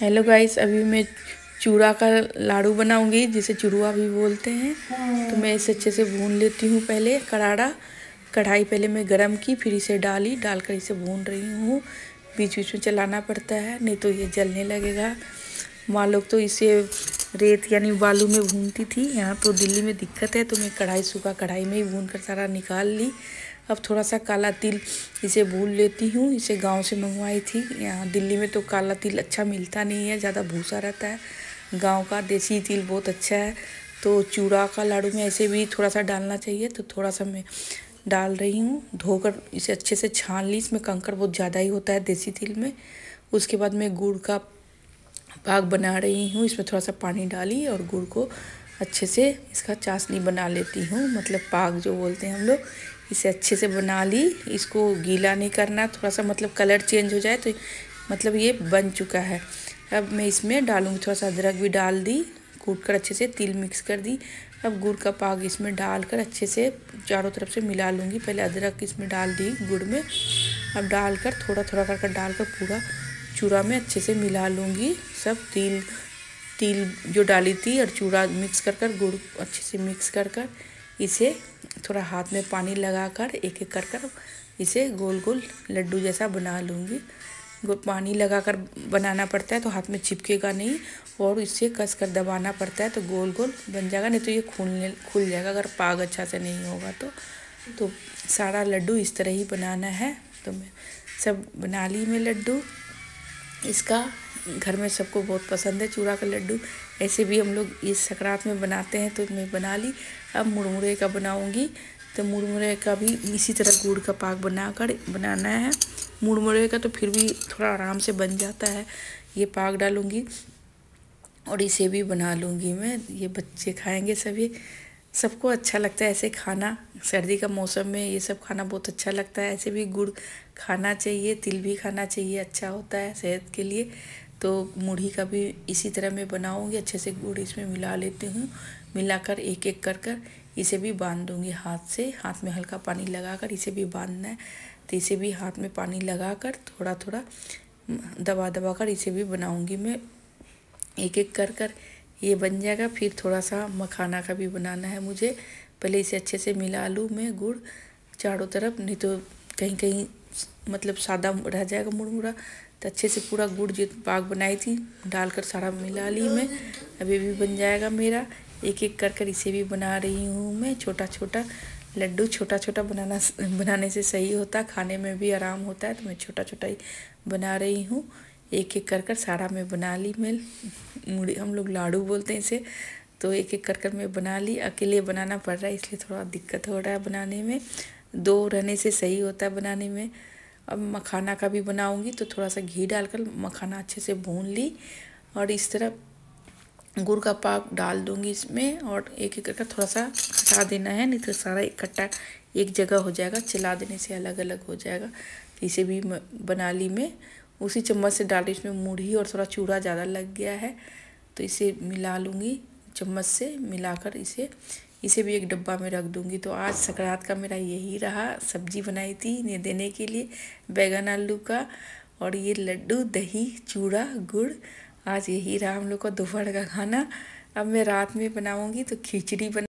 hello guys अभी मैं चूड़ा का लाड़ू बनाऊंगी जिसे चुरुआ भी बोलते हैं तो मैं इसे अच्छे से भून लेती हूँ पहले करारा कढ़ाई पहले मैं गरम की फिर इसे डाली डालकर इसे भून रही हूँ बीच बीच में चलाना पड़ता है नहीं तो ये जलने लगेगा वहाँ लोग तो इसे रेत यानी बालू में भूनती थी यहाँ तो दिल्ली में दिक्कत है तो मैं कढ़ाई सूखा कढ़ाई में ही भून कर सारा निकाल ली अब थोड़ा सा काला तिल इसे भून लेती हूँ इसे गांव से मंगवाई थी यहाँ दिल्ली में तो काला तिल अच्छा मिलता नहीं है ज़्यादा भूसा रहता है गांव का देसी तिल बहुत अच्छा है तो चूड़ा का लाड़ू में ऐसे भी थोड़ा सा डालना चाहिए तो थोड़ा सा मैं डाल रही हूँ धोकर इसे अच्छे से छान ली इसमें कंकड़ बहुत ज़्यादा ही होता है देसी तिल में उसके बाद मैं गुड़ का पाक बना रही हूँ इसमें थोड़ा सा पानी डाली और गुड़ को अच्छे से इसका चाशनी बना लेती हूँ मतलब पाक जो बोलते हैं हम लोग इसे अच्छे से बना ली इसको गीला नहीं करना थोड़ा सा मतलब कलर चेंज हो जाए तो मतलब ये बन चुका है अब मैं इसमें डालूँगी थोड़ा सा अदरक भी डाल दी कूट कर अच्छे से तिल मिक्स कर दी अब गुड़ का पाग इसमें डालकर अच्छे से चारों तरफ से मिला लूँगी पहले अदरक इसमें डाल दी गुड़ में अब डालकर थोड़ा थोड़ा कर कर डालकर पूरा चूड़ा में अच्छे से मिला लूँगी सब तिल तिल जो डाली थी और चूड़ा मिक्स कर कर गुड़ अच्छे से मिक्स कर कर इसे थोड़ा हाथ में पानी लगा कर एक एक कर कर इसे गोल गोल लड्डू जैसा बना लूँगी पानी लगा कर बनाना पड़ता है तो हाथ में चिपकेगा नहीं और इसे कस कर दबाना पड़ता है तो गोल गोल बन जाएगा नहीं तो ये खुलने खुल जाएगा अगर पाग अच्छा से नहीं होगा तो तो सारा लड्डू इस तरह ही बनाना है तो मैं सब बना ली मैं लड्डू इसका घर में सबको बहुत पसंद है चूड़ा का लड्डू ऐसे भी हम लोग इस सकरात में बनाते हैं तो मैं बना ली अब मुरमुरे का बनाऊंगी तो मुरमुरे का भी इसी तरह गुड़ का पाक बनाकर बनाना है मुरमुरे का तो फिर भी थोड़ा आराम से बन जाता है ये पाक डालूंगी और इसे भी बना लूँगी मैं ये बच्चे खाएंगे सभी सबको अच्छा लगता है ऐसे खाना सर्दी का मौसम में ये सब खाना बहुत अच्छा लगता है ऐसे भी गुड़ खाना चाहिए तिल भी खाना चाहिए अच्छा होता है सेहत के लिए तो मुढ़ी का भी इसी तरह मैं बनाऊँगी अच्छे से गुड़ इसमें मिला लेती हूँ मिलाकर एक एक कर कर इसे भी बांध दूँगी हाथ से हाथ में हल्का पानी लगा कर इसे भी बांधना है तो इसे भी हाथ में पानी लगा कर थोड़ा थोड़ा दबा दबा कर इसे भी बनाऊँगी मैं एक एक कर कर ये बन जाएगा फिर थोड़ा सा मखाना का भी बनाना है मुझे पहले इसे अच्छे से मिला लूँ मैं गुड़ चारों तरफ नहीं तो कहीं कहीं मतलब सादा रह जाएगा मुड़मुड़ा तो अच्छे से पूरा गुड़ जो बाग बनाई थी डालकर सारा मिला ली मैं अभी भी बन जाएगा मेरा एक एक कर कर इसे भी बना रही हूँ मैं छोटा छोटा लड्डू छोटा छोटा बनाना बनाने से सही होता खाने में भी आराम होता है तो मैं छोटा छोटा ही बना रही हूँ एक एक कर कर सारा में बना ली मैं मुड़ी हम लोग लाड़ू बोलते हैं इसे तो एक एक कर कर मैं बना ली अकेले बनाना पड़ रहा है इसलिए थोड़ा दिक्कत हो रहा है बनाने में दो रहने से सही होता है बनाने में अब मखाना का भी बनाऊंगी तो थोड़ा सा घी डालकर मखाना अच्छे से भून ली और इस तरह गुड़ का पाक डाल दूंगी इसमें और एक एक करके थोड़ा सा हटा देना है नहीं तो सारा इकट्ठा एक, एक जगह हो जाएगा चला देने से अलग अलग हो जाएगा इसे भी बना ली मैं उसी चम्मच से डाली इसमें मूढ़ी और थोड़ा चूड़ा ज़्यादा लग गया है तो इसे मिला लूँगी चम्मच से मिलाकर इसे इसे भी एक डब्बा में रख दूँगी तो आज सकरात का मेरा यही रहा सब्जी बनाई थी इन्हें देने के लिए बैगन आलू का और ये लड्डू दही चूड़ा गुड़ आज यही रहा हम लोग का दोपहर का खाना अब मैं रात में बनाऊँगी तो खिचड़ी बना